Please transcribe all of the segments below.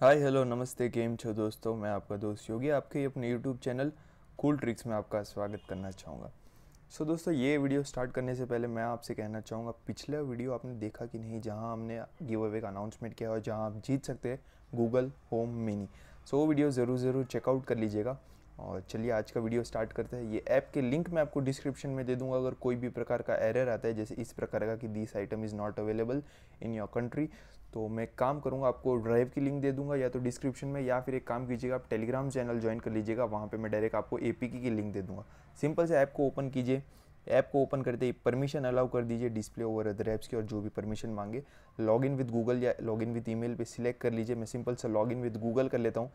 hi hello नमस्ते game छो दोस्तों मैं आपका दोस्त योगी आपके अपने यूट्यूब चैनल कूल ट्रिक्स में आपका स्वागत करना चाहूँगा सो so, दोस्तों ये वीडियो स्टार्ट करने से पहले मैं आपसे कहना चाहूँगा पिछला वीडियो आपने देखा कि नहीं जहाँ हमने गिव अवे का अनाउंसमेंट किया और जहाँ आप जीत सकते हैं गूगल होम मिनी सो वो वीडियो ज़रूर ज़रूर चेकआउट कर लीजिएगा और चलिए आज का वीडियो स्टार्ट करते हैं ये ऐप के लिंक मैं आपको डिस्क्रिप्शन में दे दूंगा अगर कोई भी प्रकार का एरर आता है जैसे इस प्रकार का कि this item is not available in your country तो मैं काम करूँगा आपको ड्राइव की लिंक दे दूंगा या तो डिस्क्रिप्शन में या फिर एक काम कीजिएगा आप टेलीग्राम चैनल ज्वाइन कर लीजिएगा वहाँ पर मैं डायरेक्ट आपको ए की लिंक दे दूँगा सिंपल से ऐप को ओपन कीजिए ऐप को ओपन करते ही परमिशन अलाउ कर दीजिए डिस्प्ले ओवर अदर ऐप्स की और जो भी परमिशन मांगे लॉगिन विद गूगल या लॉगिन विद ईमेल पे सिलेक्ट कर लीजिए मैं सिंपल सा लॉगिन विद गूगल कर लेता हूँ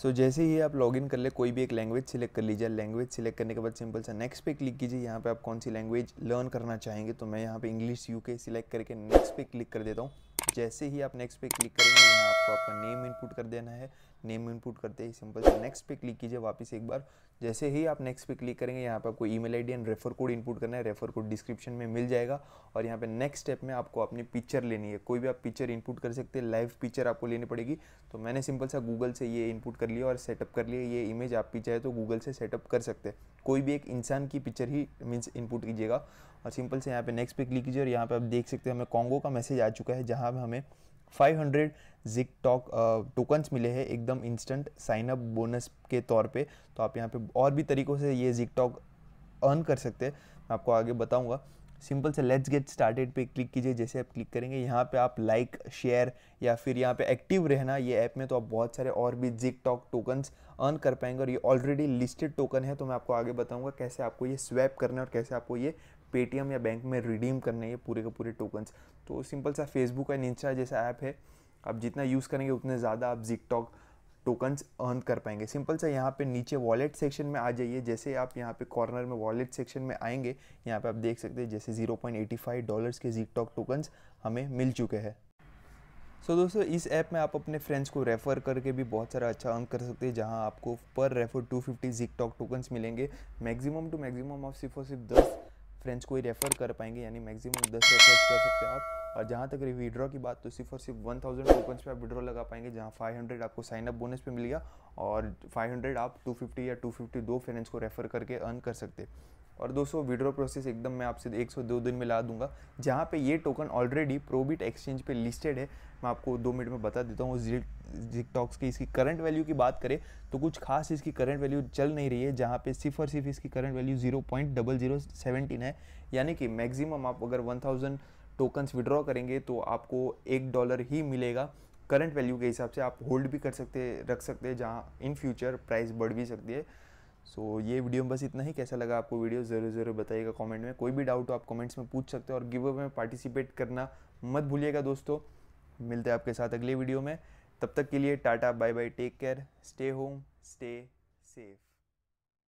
सो so, जैसे ही आप लॉगिन कर ले कोई भी एक लैंग्वेज सिलेक्ट कर लीजिए लैंग्वेज सिलेक्ट करने के बाद सिंपल सा नेक्स्ट पे क्लिक कीजिए यहाँ पे आप कौन सी लैंग्वेज लर्न करना चाहेंगे तो मैं यहाँ पे इंग्लिश यूके सिलेक्ट करके नेक्स्ट पे क्लिक कर देता हूँ जैसे ही आप नेक्स्ट पे क्लिक करेंगे यहाँ आपको आपका नेम इनपुट कर देना है नेम इनपुट करते ही सिंपल से नेक्स्ट पे क्लिक कीजिए वापस एक बार जैसे ही आप नेक्स्ट पे क्लिक करेंगे यहाँ पे आपको email ID and refer code input करना है रेफर कोड डिस्क्रिप्शन में मिल जाएगा और यहाँ पे नेक्स्ट स्टेप में आपको अपनी पिक्चर लेनी है कोई भी आप पिक्चर इनपुट कर सकते हैं लाइव पिक्चर आपको लेनी पड़ेगी तो मैंने सिंपल सा गूगल से ये इनपुट कर लिया और सेटअप कर लिया ये इमेज आप पीछे तो गूगल से सेटअप कर सकते हैं कोई भी एक इंसान की पिक्चर ही मीन्स इनपुट कीजिएगा और सिंपल से यहाँ पे नेक्स्ट पे क्लिक कीजिए और यहाँ पे आप देख सकते हैं हमें कॉन्गो का मैसेज आ चुका है जहाँ पर हमें 500 जिक टॉक टोकन्स मिले हैं एकदम इंस्टेंट साइन अप बोनस के तौर पे तो आप यहाँ पे और भी तरीक़ों से ये जिक टॉक अर्न कर सकते हैं मैं आपको आगे बताऊँगा सिंपल से लेट्स गेट स्टार्टेड पे क्लिक कीजिए जैसे आप क्लिक करेंगे यहाँ पे आप लाइक like, शेयर या फिर यहाँ पे एक्टिव रहना ये ऐप में तो आप बहुत सारे और भी जिक टॉक टोकन्स अर्न कर पाएंगे और ये ऑलरेडी लिस्टेड टोकन है तो मैं आपको आगे बताऊँगा कैसे आपको ये स्वैप करना है और कैसे आपको ये पेटीएम या बैंक में रिडीम करने ये पूरे के पूरे टोकन्स तो सिंपल सा फेसबुक एंड इंस्टा जैसा ऐप है आप जितना यूज़ करेंगे उतने ज़्यादा आप जिकटॉक टोकन्स अर्न कर पाएंगे सिंपल सा यहाँ पे नीचे वॉलेट सेक्शन में आ जाइए जैसे आप यहाँ पे कॉर्नर में वॉलेट सेक्शन में आएंगे यहाँ पे आप देख सकते हैं जैसे 0.85 डॉलर्स के टॉक टोकन्स हमें मिल चुके हैं सो so, दोस्तों इस ऐप में आप अपने फ्रेंड्स को रेफ़र करके भी बहुत सारा अच्छा अर्न कर सकते हैं जहाँ आपको पर रेफ़र 250 फिफ्टी जिकटॉक टॉक टोकन्स मिलेंगे मैक्सिमम टू मैक्सिमम आप सिर्फ और सिर्फ दस फ्रेंड्स को ही रेफर कर पाएंगे यानी मैक्सिमम दस रेफर्स कर सकते हैं आप और जहाँ तक विड्रॉ की बात तो सिर्फ और सिर्फ वन थाउजेंड टोकन पर आप विड्रॉ लगा पाएंगे जहाँ फाइव हंड्रेड आपको साइनअप बोनस पे मिल गया और फाइव हंड्रेड आप टू फिफ्टी या टू फिफ्टी दो फ्रेंड्स को रेफर करके अर्न कर सकते और दोस्तों विड्रॉ प्रोसेस एकदम मैं आपसे एक सौ दो दिन में ला दूंगा जहाँ पे ये टोकन ऑलरेडी प्रोबिट एक्सचेंज पे लिस्टेड है मैं आपको दो मिनट में बता देता हूँ उस टिकटॉक्स की इसकी करंट वैल्यू की बात करें तो कुछ खास इसकी करंट वैल्यू चल नहीं रही है जहाँ पे सिर्फ और सिर्फ इसकी current value zero point double zero seventeen है यानी कि मैक्सिमम आप अगर वन थाउजेंड टोकन्स विड्रॉ करेंगे तो आपको एक डॉलर ही मिलेगा करंट वैल्यू के हिसाब से आप होल्ड भी कर सकते रख सकते हैं जहाँ इन फ्यूचर प्राइस बढ़ भी सकती है सो so, ये वीडियो में बस इतना ही कैसा लगा आपको वीडियो ज़रूर ज़रूर बताइएगा कमेंट में कोई भी डाउट हो आप कमेंट्स में पूछ सकते हो और गिव अवे में पार्टिसिपेट करना मत भूलिएगा दोस्तों मिलते हैं आपके साथ अगले वीडियो में तब तक के लिए टाटा bye bye take care stay home stay safe